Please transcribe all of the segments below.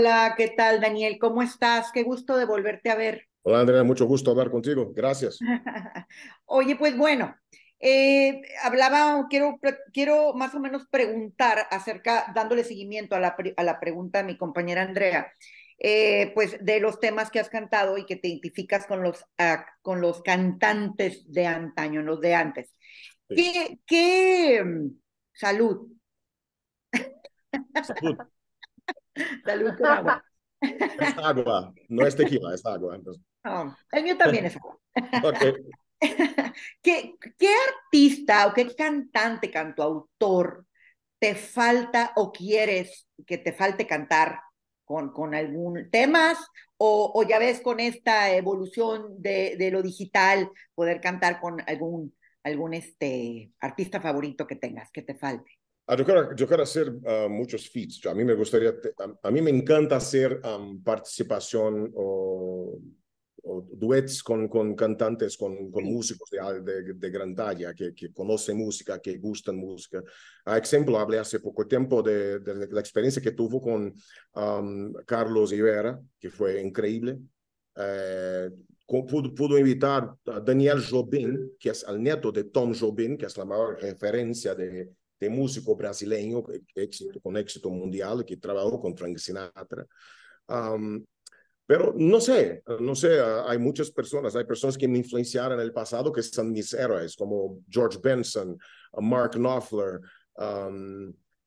Hola, ¿qué tal, Daniel? ¿Cómo estás? Qué gusto de volverte a ver. Hola, Andrea, mucho gusto hablar contigo. Gracias. Oye, pues bueno, eh, hablaba, quiero, quiero más o menos preguntar acerca, dándole seguimiento a la, pregunta de mi compañera Andrea, eh, pues de los temas que has cantado y que te identificas con los, con los cantantes de antaño, los de antes. ¿Qué, qué mm, Salud. Salud Es agua, no es tequila, es agua. el mío también es agua. ¿Qué, artista o qué cantante, cantautor te falta o quieres que te falte cantar con, con algún temas? O, ya ves con esta evolución de, de, lo digital, poder cantar con algún, algún este, artista favorito que tengas, que te falte. Ah, yo, quiero, hacer ah, muchos feats. A mí me gustaría, a, mí me encanta hacer participación o, o, duets con, con cantantes, con, con músicos de, de, gran talla, que, que conocen música, que gustan música. A ah, ejemplo, hablé hace poco tiempo de, la experiencia que tuvo con Carlos Rivera, que fue increíble. Eh, pudo, pudo, invitar a Daniel Jobin, que es el nieto de Tom Jobin, que es la mayor referencia de, de músico brasileño éxito, con éxito mundial que trabajó con Frank Sinatra. Pero no sé, no sé, hay muchas personas, hay personas que me influenciaron en el pasado que son mis héroes, como George Benson, Mark Knopfler.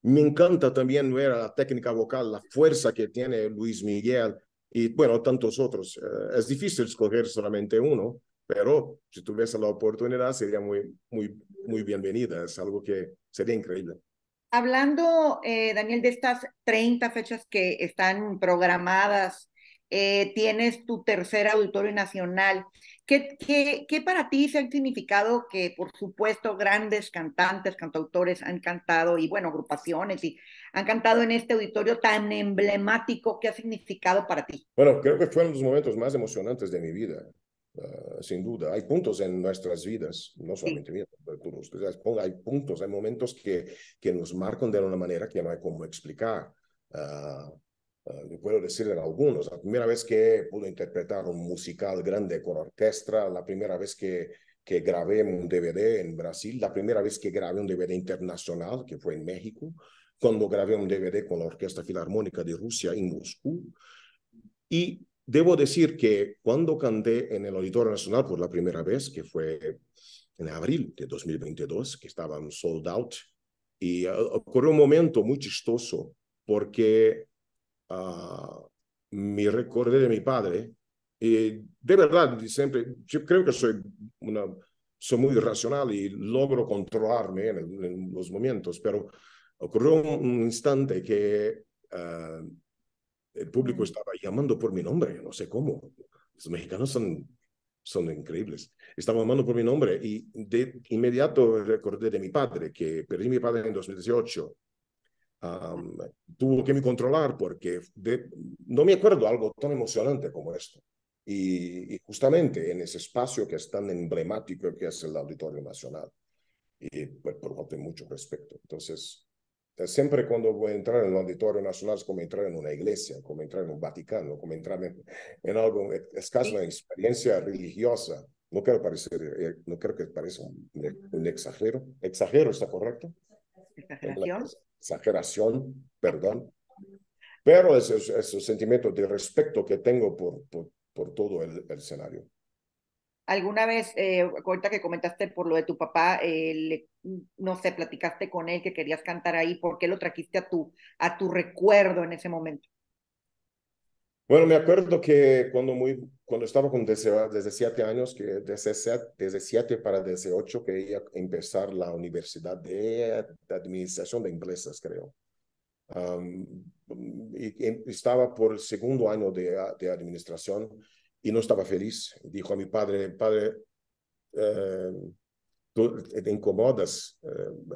me encanta también ver la técnica vocal, la fuerza que tiene Luis Miguel y, e, bueno, tantos otros. es eh, difícil escoger solamente uno, um, pero si tuviese la oportunidad sería muy, muy, muy bienvenida, es algo que sería increíble. Hablando, eh, Daniel, de estas 30 fechas que están programadas, eh, tienes tu tercer auditorio nacional. ¿Qué, qué, qué para ti se ha significado que, por supuesto, grandes cantantes, cantautores han cantado y, bueno, agrupaciones y han cantado en este auditorio tan emblemático? ¿Qué ha significado para ti? Bueno, creo que fueron los momentos más emocionantes de mi vida. Eh, sin duda. Hay puntos en nuestras vidas, no solamente mías, hay puntos, hay momentos que, que nos marcan de una manera que no hay cómo explicar. Uh, puedo decir algunos, la primera vez que pude interpretar un musical grande con orquesta, la primera vez que, que grabé un DVD en Brasil, la primera vez que grabé un DVD internacional, que fue en México, cuando grabé un DVD con la Orquesta Filarmónica de Rusia en Moscú. Y Debo decir que cuando canté en el Auditorio Nacional por la primera vez, que fue en abril de 2022, que estaban sold out, y uh, ocurrió un momento muy chistoso porque uh, me recordé de mi padre. Y de verdad, siempre, yo creo que soy, una, muy racional y logro controlarme en, los momentos, pero ocurrió un, instante que uh, el público estaba llamando por mi nombre, no sé cómo. Los mexicanos son, son increíbles. Estaba llamando por mi nombre y de inmediato recordé de mi padre, que perdí a mi padre en 2018. tuvo que me controlar porque no me acuerdo algo tan emocionante como esto. Y, justamente en ese espacio que es tan emblemático que es el Auditorio Nacional, y pues, por, por mucho respeto. Entonces, Siempre cuando voy a entrar en un auditorio nacional es como entrar en una iglesia, como entrar en un Vaticano, como entrar en, algo, e, es casi una experiencia religiosa. No quiero parecer, eh, no quiero que parezca un, exagero. ¿Exagero está correcto? Exageración. Exageración, perdón. Pero es, un sentimiento de respeto que tengo por, por, todo el escenario alguna vez, eh, ahorita que comentaste por lo de tu papá, eh, no sé, platicaste con él que querías cantar ahí, ¿por qué lo trajiste a tu, a tu recuerdo en ese momento? Bueno, me acuerdo que cuando, muy, cuando estaba con siete años, que siete para 18 quería empezar la Universidad de, Administración de Empresas, creo. y, estaba por el segundo año de, de administración y no estaba feliz. Dijo a mi padre, padre, eh, te incomodas, eh,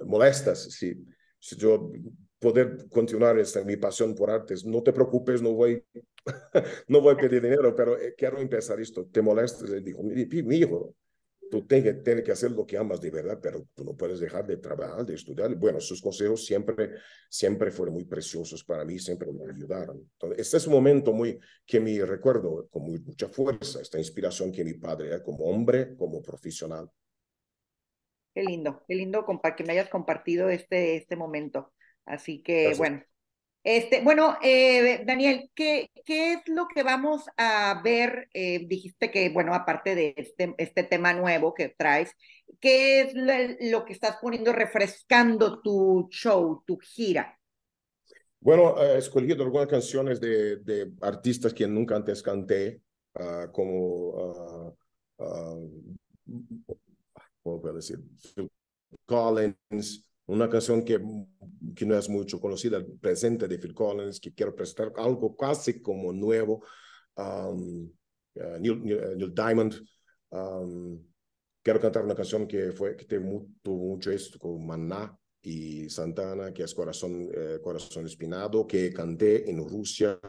molestas, si, si yo poder continuar esta, mi pasión por artes, no te preocupes, no voy, no voy a pedir dinero, pero eh, quiero empezar esto, ¿te molestas? Le dijo, mi hijo, tú tienes, que hacer lo que amas de verdad, pero tú no puedes dejar de trabajar, de estudiar. Bueno, sus consejos siempre, siempre fueron muy preciosos para mí, siempre me ayudaron. Entonces, este es un momento muy, que me recuerdo con mucha fuerza, esta inspiración que mi padre como hombre, como profesional. Qué lindo, qué lindo que me hayas compartido este, este momento. Así que, bueno, este, bueno, eh, Daniel, ¿qué, ¿qué, es lo que vamos a ver? Eh, dijiste que, bueno, aparte de este, este, tema nuevo que traes, ¿qué es lo, que estás poniendo refrescando tu show, tu gira? Bueno, he eh, escogido algunas canciones de, de, artistas que nunca antes canté, ah, como, ah, ah, ¿cómo puedo decir? Collins, una canción que que no es mucho conocida, el presente de Phil Collins, que quiero presentar algo casi como nuevo. Um, eh, eh, Neil, Diamond. Um, quiero cantar una canción que fue que tuvo mucho, mucho esto con Maná y Santana, que es Corazón, eh, Corazón Espinado, que canté en Rusia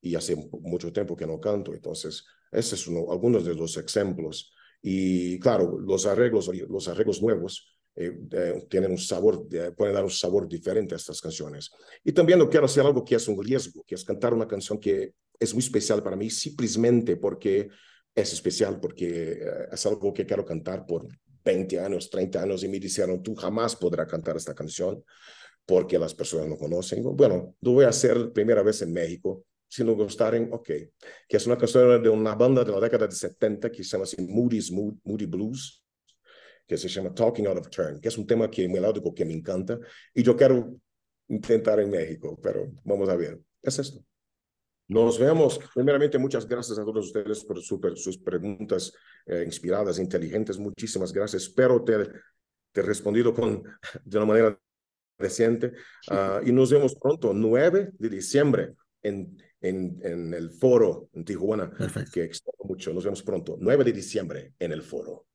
y hace mucho tiempo que no canto. Entonces, esos son algunos de los ejemplos. Y claro, los arreglos, los arreglos nuevos eh, tienen un sabor, pueden dar un sabor diferente a estas canciones. Y también no quiero hacer algo que es un riesgo, que es cantar una canción que es muy especial para mí simplemente porque es especial, porque eh, es algo que quiero cantar por 20 años, 30 años y me dijeron, tú jamás podrás cantar esta canción porque las personas no conocen. Bueno, lo voy a hacer primera vez en México, si no gustaren, ok. Que es una canción de una banda de la década de 70 que se llama así Moody's Moody Blues, que se llama Talking Out of Turn, que es un tema que melódico que me encanta y yo quiero intentar en México, pero vamos a ver. Es esto. Nos vemos. Primeramente, muchas gracias a todos ustedes por sus preguntas eh, inspiradas, inteligentes. Muchísimas gracias. Espero te, te he respondido con, de una manera decente. Ah, y nos vemos pronto, 9 de diciembre, en, en, en el foro en Tijuana, que extraño mucho. Nos vemos pronto, 9 de diciembre, en el foro.